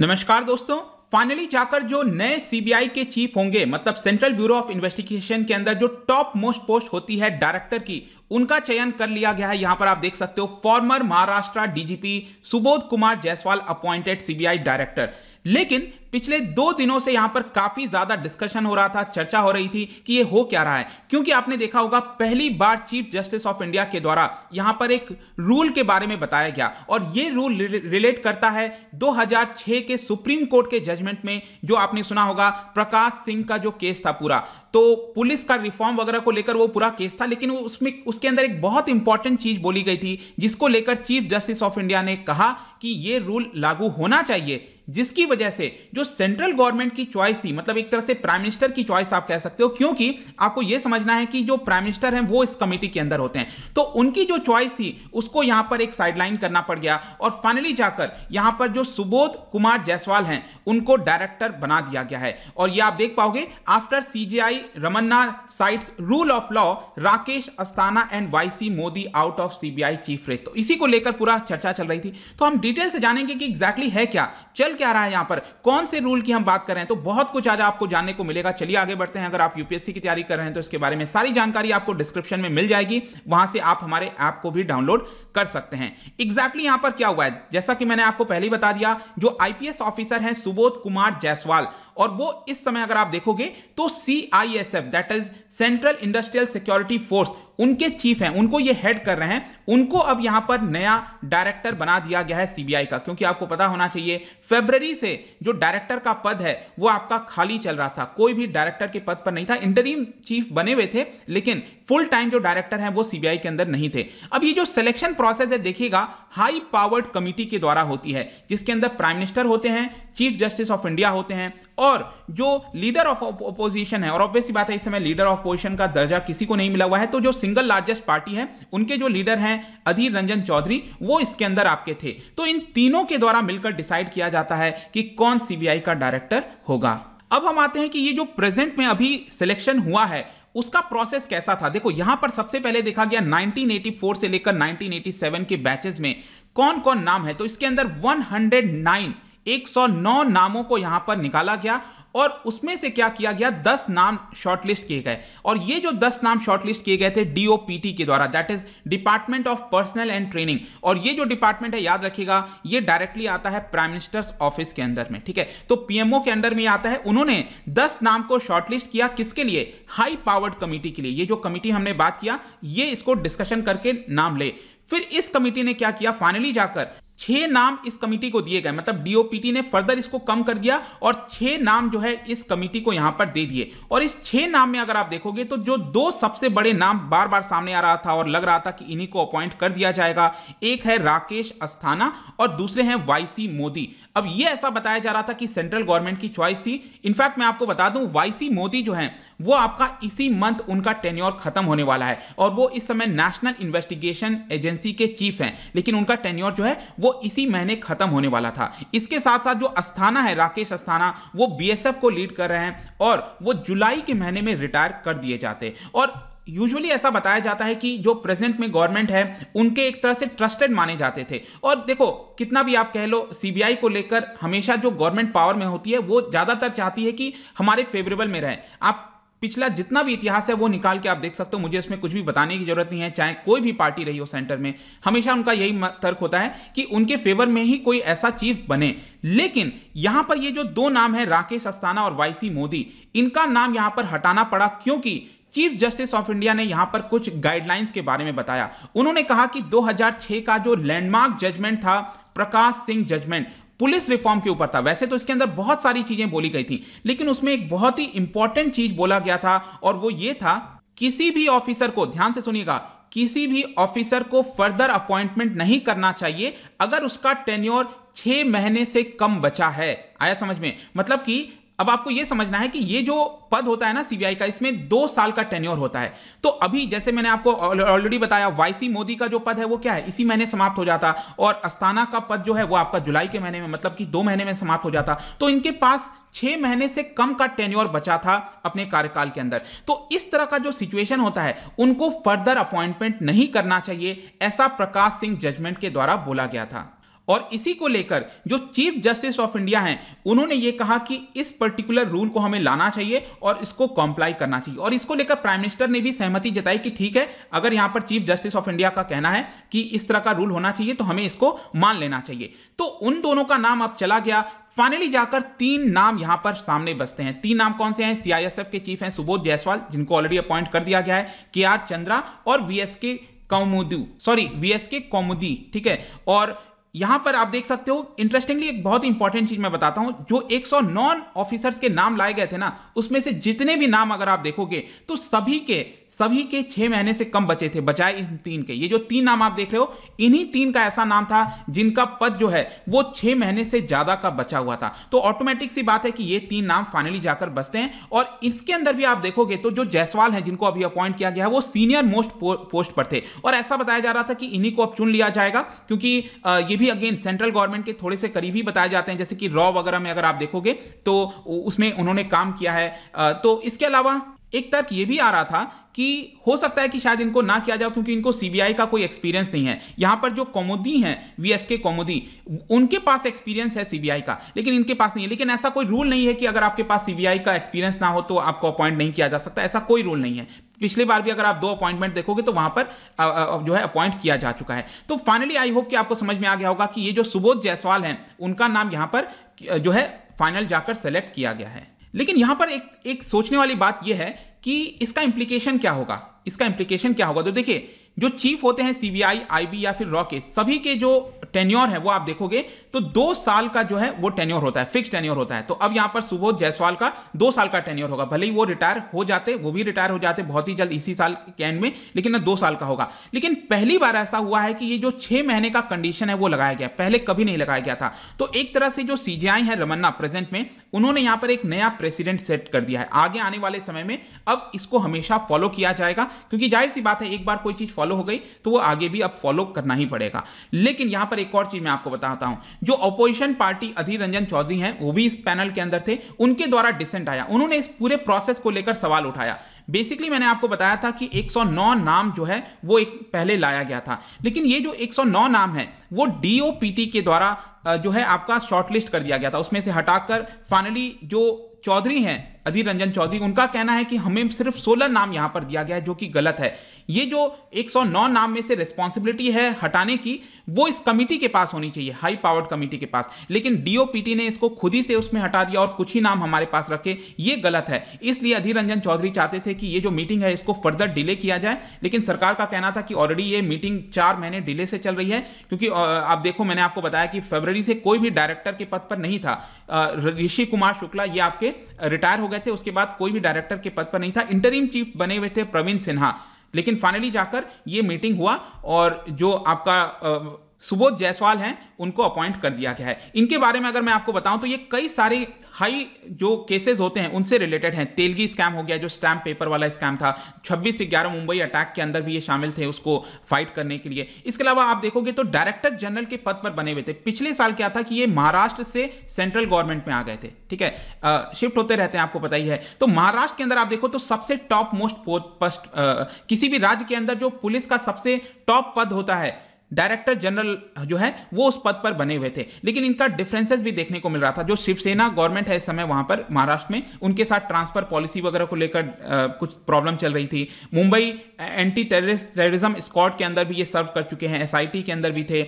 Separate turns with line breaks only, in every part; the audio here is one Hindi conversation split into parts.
नमस्कार दोस्तों फाइनली जाकर जो नए सीबीआई के चीफ होंगे मतलब सेंट्रल ब्यूरो ऑफ इन्वेस्टिगेशन के अंदर जो टॉप मोस्ट पोस्ट होती है डायरेक्टर की उनका चयन कर लिया गया है यहां पर आप देख सकते हो former Maharashtra DGP Subodh Kumar Jaiswal appointed CBI director लेकिन पिछले दो दिनों से यहां पर काफी ज्यादा डिस्कशन हो रहा था चर्चा हो रही थी कि ये हो क्या रहा है क्योंकि आपने देखा होगा पहली बार चीफ जस्टिस ऑफ इंडिया के द्वारा यहां पर एक रूल के बारे में बताया गया और ये रूल रिलेट करता है 2006 के सुप्रीम कोर्ट के जजमेंट में जो आपने सुना होगा प्रकाश सिंह का जो केस था पूरा तो पुलिस का रिफॉर्म वगैरह को लेकर वो पूरा केस था लेकिन उसमें उसके अंदर एक बहुत इंपॉर्टेंट चीज बोली गई थी जिसको लेकर चीफ जस्टिस ऑफ इंडिया ने कहा कि ये रूल लागू होना चाहिए जिसकी वजह से जो सेंट्रल गवर्नमेंट की चॉइस थी मतलब एक तरह से प्राइम मिनिस्टर की चॉइस आप कह सकते हो क्योंकि आपको यह समझना है कि जो प्राइम मिनिस्टर हैं वो इस कमेटी के अंदर होते हैं तो उनकी जो चॉइस थी उसको यहां पर एक साइडलाइन करना पड़ गया और फाइनली जाकर यहां पर जो सुबोध कुमार जायसवाल हैं उनको डायरेक्टर बना दिया गया है और यह आप देख पाओगे after CJI Ramana cites rule of law Rakesh Asthana and YC Modi out of CBI chief race तो इसी को लेकर पूरा चर्चा चल रही थी तो हम डिटेल से जानेंगे कि एग्जैक्टली है क्या चल क्या रहा है यहां पर कौन से रूल की हम बात कर रहे हैं तो बहुत कुछ आज आपको जानने को मिलेगा चलिए आगे बढ़ते हैं अगर आप यूपीएससी की तैयारी कर रहे हैं तो इसके बारे में सारी जानकारी आपको डिस्क्रिप्शन में मिल जाएगी वहां से आप हमारे ऐप को भी डाउनलोड कर सकते हैं एग्जैक्टली यहां पर क्या हुआ है जैसा कि मैंने आपको पहले ही बता दिया जो आईपीएस ऑफिसर है सुबोध कुमार जायसवाल और वो इस समय अगर आप देखोगे तो C I S F that is central industrial security force उनके चीफ हैं उनको ये हेड कर रहे हैं उनको अब यहां पर नया डायरेक्टर बना दिया गया है सीबीआई का क्योंकि आपको पता होना चाहिए फेबररी से जो डायरेक्टर का पद है वो आपका खाली चल रहा था कोई भी डायरेक्टर के पद पर नहीं था इंटरिम चीफ बने हुए थे लेकिन फुल टाइम जो डायरेक्टर हैं वो सीबीआई के अंदर नहीं थे अब ये जो सिलेक्शन प्रोसेस है देखिएगा हाई पावर्ड कमिटी के द्वारा होती है जिसके अंदर प्राइम मिनिस्टर होते हैं चीफ जस्टिस ऑफ इंडिया होते हैं और जो लीडर ऑफ अपोजिशन है और ऑब्वियसली बात है इस समय लीडर ऑफ अपोजिशन का दर्जा किसी को नहीं मिला हुआ है तो जो सिंगल लार्जेस्ट पार्टी है उनके जो लीडर हैं अधीर रंजन चौधरी वो इसके अंदर आपके थे तो इन तीनों के द्वारा मिलकर डिसाइड किया जाता है कि कौन सीबीआई का डायरेक्टर होगा अब हम आते हैं कि ये जो प्रेजेंट में अभी सिलेक्शन हुआ है उसका प्रोसेस कैसा था देखो यहां पर सबसे पहले देखा गया 1984 से लेकर 1987 के बैचेस में कौन कौन नाम है तो इसके अंदर 109 109 नामों को यहां पर निकाला गया और उसमें से क्या किया गया दस नाम शॉर्टलिस्ट किए गए और ये जो दस नाम शॉर्टलिस्ट किए गए थे डीओपीटी के द्वारा that is department of personnel and training और ये जो डिपार्टमेंट है याद रखिएगा ये डायरेक्टली आता है प्राइम मिनिस्टर्स ऑफिस के अंदर में ठीक है तो पीएमओ के अंदर में आता है उन्होंने दस नाम को शॉर्टलिस्ट किया किसके लिए हाई पावर्ड कमिटी के लिए ये जो कमिटी हमने बात किया ये इसको डिस्कशन करके नाम ले फिर इस कमेटी ने क्या किया फाइनली जाकर छह नाम इस कमिटी को दिए गए मतलब डीओपीटी ने फर्दर इसको कम कर दिया और छह नाम जो है इस कमिटी को यहां पर दे दिए और इस छह नाम में अगर आप देखोगे तो जो दो सबसे बड़े नाम बार बार सामने आ रहा था और लग रहा था कि इन्हीं को अपॉइंट कर दिया जाएगा एक है राकेश अस्थाना और दूसरे हैं वाईसी मोदी अब यह ऐसा बताया जा रहा था कि सेंट्रल गवर्नमेंट की चॉइस थी इनफैक्ट मैं आपको बता दूं वाईसी मोदी जो है वो आपका इसी मंथ उनका टेन्योर खत्म होने वाला है और वो इस समय नेशनल इन्वेस्टिगेशन एजेंसी के चीफ हैं लेकिन उनका टेन्योर जो है वो वो इसी महीने खत्म होने वाला था इसके साथ साथ जो अस्थाना है राकेश अस्थाना वो बीएसएफ को लीड कर रहे हैं और वो जुलाई के महीने में रिटायर कर दिए जाते और यूजुअली ऐसा बताया जाता है कि जो प्रेजेंट में गवर्नमेंट है उनके एक तरह से ट्रस्टेड माने जाते थे और देखो कितना भी आप कह लो सीबीआई को लेकर हमेशा जो गवर्नमेंट पावर में होती है वो ज़्यादातर चाहती है कि हमारे फेवरेबल में रहे आप पिछला जितना भी इतिहास है वो निकाल के आप देख सकते हो मुझे इसमें कुछ भी बताने की जरूरत नहीं है चाहे कोई भी पार्टी रही हो सेंटर में हमेशा उनका यही तर्क होता है कि उनके फेवर में ही कोई ऐसा चीफ बने लेकिन यहां पर ये जो दो नाम है राकेश अस्थाना और वाईसी मोदी इनका नाम यहां पर हटाना पड़ा क्योंकि चीफ जस्टिस ऑफ इंडिया ने यहां पर कुछ गाइडलाइंस के बारे में बताया उन्होंने कहा कि 2006 का जो लैंडमार्क जजमेंट था Prakash Singh judgment police reform के ऊपर था वैसे तो इसके अंदर बहुत सारी चीजें बोली गई थी लेकिन उसमें एक बहुत ही इंपॉर्टेंट चीज बोला गया था और वो ये था किसी भी ऑफिसर को ध्यान से सुनिएगा किसी भी ऑफिसर को फर्दर अपॉइंटमेंट नहीं करना चाहिए अगर उसका टेन्योर छह महीने से कम बचा है आया समझ में मतलब कि अब आपको यह समझना है कि ये जो पद होता है ना सीबीआई का इसमें दो साल का टेन्योर होता है तो अभी जैसे मैंने आपको ऑलरेडी बताया वाईसी मोदी का जो पद है वो क्या है इसी महीने समाप्त हो जाता और अस्थाना का पद जो है वो आपका जुलाई के महीने में मतलब कि दो महीने में समाप्त हो जाता तो इनके पास छह महीने से कम का टेन्योर बचा था अपने कार्यकाल के अंदर तो इस तरह का जो सिचुएशन होता है उनको फर्दर अपॉइंटमेंट नहीं करना चाहिए ऐसा प्रकाश सिंह जजमेंट के द्वारा बोला गया था और इसी को लेकर जो चीफ जस्टिस ऑफ इंडिया हैं उन्होंने ये कहा कि इस पर्टिकुलर रूल को हमें लाना चाहिए और इसको कॉम्प्लाई करना चाहिए और इसको लेकर प्राइम मिनिस्टर ने भी सहमति जताई कि ठीक है अगर यहाँ पर चीफ जस्टिस ऑफ इंडिया का कहना है कि इस तरह का रूल होना चाहिए तो हमें इसको मान लेना चाहिए तो उन दोनों का नाम अब चला गया फाइनली जाकर तीन नाम यहां पर सामने बसते हैं तीन नाम कौन से हैं सीआईएसएफ के चीफ हैं सुबोध जायसवाल जिनको ऑलरेडी अपॉइंट कर दिया गया है के आर चंद्रा और VSK Kaumudu sorry VSK Kaumudi ठीक है और यहां पर आप देख सकते हो इंटरेस्टिंगली एक बहुत इंपॉर्टेंट चीज मैं बताता हूं जो 109 नॉन ऑफिसर्स के नाम लाए गए थे ना उसमें से जितने भी नाम अगर आप देखोगे तो सभी के सभी के छह महीने से कम बचे थे बचाए इन तीन के ये जो तीन नाम आप देख रहे हो इन्हीं तीन का ऐसा नाम था जिनका पद जो है वो छह महीने से ज्यादा का बचा हुआ था तो ऑटोमेटिक सी बात है कि ये तीन नाम फाइनली जाकर बचते हैं और इसके अंदर भी आप देखोगे तो जो जयसवाल है जिनको अभी अपॉइंट किया गया है वो सीनियर मोस्ट पोस्ट पर थे और ऐसा बताया जा रहा था कि इन्हीं को अब चुन लिया जाएगा क्योंकि ये भी अगेन सेंट्रल गवर्नमेंट के थोड़े से करीबी बताए जाते हैं जैसे कि रॉ वगैरह में अगर आप देखोगे तो उसमें उन्होंने काम किया है तो इसके अलावा एक तर्क ये भी आ रहा था कि हो सकता है कि शायद इनको ना किया जाए क्योंकि इनको सीबीआई का कोई एक्सपीरियंस नहीं है यहां पर जो कौमुदी हैं वीएसके कौमुदी उनके पास एक्सपीरियंस है सीबीआई का लेकिन इनके पास नहीं है लेकिन ऐसा कोई रूल नहीं है कि अगर आपके पास सीबीआई का एक्सपीरियंस ना हो तो आपको अपॉइंट नहीं किया जा सकता ऐसा कोई रूल नहीं है पिछले बार भी अगर आप दो अपॉइंटमेंट देखोगे तो वहां पर जो है अपॉइंट किया जा चुका है तो फाइनली आई होप कि आपको समझ में आ गया होगा कि ये जो सुबोध जायसवाल हैं उनका नाम यहां पर जो है फाइनल जाकर सेलेक्ट किया गया है लेकिन यहां पर एक एक सोचने वाली बात यह है कि इसका इंप्लीकेशन क्या होगा इसका इंप्लीकेशन क्या होगा तो देखिए जो चीफ होते हैं सीबीआई आईबी या फिर रॉ के सभी के जो टेन्योर है वो आप देखोगे तो दो साल का जो है वो टेन्योर होता है फिक्स टेन्योर होता है तो अब यहां पर सुबोध जायसवाल का दो साल का टेन्योर होगा भले ही वो रिटायर हो जाते वो भी रिटायर हो जाते बहुत ही जल्द इसी साल के एंड में लेकिन दो साल का होगा लेकिन पहली बार ऐसा हुआ है कि ये जो छह महीने का कंडीशन है वो लगाया गया पहले कभी नहीं लगाया गया था तो एक तरह से जो सीजीआई है रमन्ना प्रेजेंट में उन्होंने यहां पर एक नया प्रेसिडेंट सेट कर दिया है आगे आने वाले समय में अब इसको हमेशा फॉलो किया जाएगा क्योंकि जाहिर सी बात है एक बार कोई चीज फॉलो फॉलो हो गई तो वो आगे भी अब फॉलो करना ही पड़ेगा लेकिन यहां पर एक और चीज़ मैं आपको बताता हूं जो अपोजिशन पार्टी अधीर रंजन चौधरी हैं वो भी इस पैनल के अंदर थे उनके द्वारा डिसेंट आया उन्होंने इस पूरे प्रोसेस को लेकर सवाल उठाया बेसिकली मैंने आपको बताया था कि 109 नाम जो है वो एक पहले लाया गया था लेकिन ये जो 109 नाम है वो डी के द्वारा जो है आपका शॉर्टलिस्ट कर दिया गया था उसमें से हटाकर फाइनली जो चौधरी हैं अधीर रंजन चौधरी उनका कहना है कि हमें सिर्फ सोलह नाम यहाँ पर दिया गया है जो कि गलत है ये जो 109 नाम में से रिस्पॉन्सिबिलिटी है हटाने की वो इस कमेटी के पास होनी चाहिए हाई पावर्ड कमेटी के पास लेकिन डीओपीटी ने इसको खुद ही से उसमें हटा दिया और कुछ ही नाम हमारे पास रखे ये गलत है इसलिए अधीर रंजन चौधरी चाहते थे कि ये जो मीटिंग है इसको फर्दर डिले किया जाए लेकिन सरकार का कहना था कि ऑलरेडी ये मीटिंग चार महीने डिले से चल रही है क्योंकि आप देखो मैंने आपको बताया कि फरवरी से कोई भी डायरेक्टर के पद पर नहीं था ऋषि कुमार शुक्ला ये आपके रिटायर हो गए गए थे उसके बाद कोई भी डायरेक्टर के पद पर नहीं था इंटरिम चीफ बने हुए थे प्रवीण सिन्हा लेकिन फाइनली जाकर ये मीटिंग हुआ और जो आपका सुबोध जायसवाल हैं उनको अपॉइंट कर दिया गया है इनके बारे में अगर मैं आपको बताऊं तो ये कई सारे हाई जो केसेस होते हैं उनसे रिलेटेड हैं तेलगी स्कैम हो गया जो स्टैम्प पेपर वाला स्कैम था 26 ग्यारह मुंबई अटैक के अंदर भी ये शामिल थे उसको फाइट करने के लिए इसके अलावा आप देखोगे तो डायरेक्टर जनरल के पद पर बने हुए थे पिछले साल क्या था कि ये महाराष्ट्र से सेंट्रल गवर्नमेंट में आ गए थे ठीक है आ, शिफ्ट होते रहते हैं आपको पता ही है तो महाराष्ट्र के अंदर आप देखो तो सबसे टॉप मोस्ट पोस्ट किसी भी राज्य के अंदर जो पुलिस का सबसे टॉप पद होता है डायरेक्टर जनरल जो है वो उस पद पर बने हुए थे लेकिन इनका डिफरेंसेस भी देखने को मिल रहा था जो शिवसेना गवर्नमेंट है इस समय वहां पर महाराष्ट्र में उनके साथ ट्रांसफर पॉलिसी वगैरह को लेकर कुछ प्रॉब्लम चल रही थी Mumbai anti terrorist terrorism squad के अंदर भी ये सर्व कर चुके हैं एस के अंदर भी थे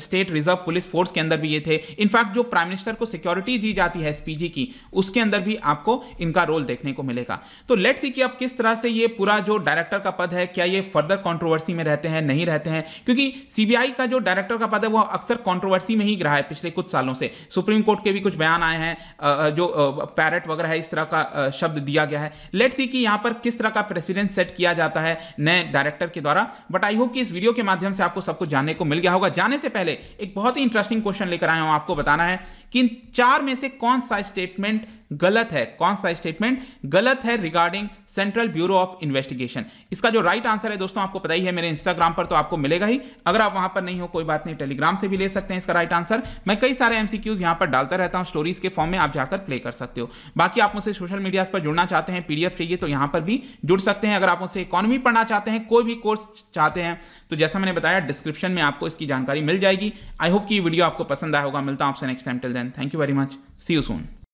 स्टेट रिजर्व पुलिस फोर्स के अंदर भी ये थे इनफैक्ट जो प्राइम मिनिस्टर को सिक्योरिटी दी जाती है एस की उसके अंदर भी आपको इनका रोल देखने को मिलेगा तो लेट्स सी कि अब किस तरह से ये पूरा जो डायरेक्टर का पद है क्या ये फर्दर कॉन्ट्रोवर्सी में रहते हैं नहीं रहते हैं क्योंकि सीबीआई का जो डायरेक्टर का पद है वो अक्सर कंट्रोवर्सी में ही रहा है पिछले कुछ सालों से सुप्रीम कोर्ट के भी कुछ बयान आए हैं जो पैरट वगैरह है इस तरह का शब्द दिया गया है लेट सी कि यहाँ पर किस तरह का प्रेसिडेंट सेट किया जाता है नए डायरेक्टर के द्वारा बट आई होप कि इस वीडियो के माध्यम से आपको सबको जानने को मिल गया होगा जाने से पहले एक बहुत ही इंटरेस्टिंग क्वेश्चन लेकर आया हूँ आपको बताना है कि चार में से कौन सा स्टेटमेंट गलत है कौन सा स्टेटमेंट गलत है regarding central bureau of investigation इसका जो राइट आंसर है दोस्तों आपको पता ही है मेरे इंस्टाग्राम पर तो आपको मिलेगा ही अगर आप वहां पर नहीं हो कोई बात नहीं टेलीग्राम से भी ले सकते हैं इसका राइट आंसर मैं कई सारे एमसीक्यूज यहां पर डालता रहता हूं स्टोरीज के फॉर्म में आप जाकर प्ले कर सकते हो बाकी आप मुझसे सोशल मीडिया पर जुड़ना चाहते हैं पीडीएफ चाहिए तो यहां पर भी जुड़ सकते हैं अगर आप मुझसे इकोनॉमी पढ़ना चाहते हैं कोई भी कोर्स चाहते हैं तो जैसा मैंने बताया डिस्क्रिप्शन में आपको इसकी जानकारी मिल जाएगी आई होप की वीडियो आपको पसंद आया होगा मिलता हूं आपसे next time till then thank you very much see you soon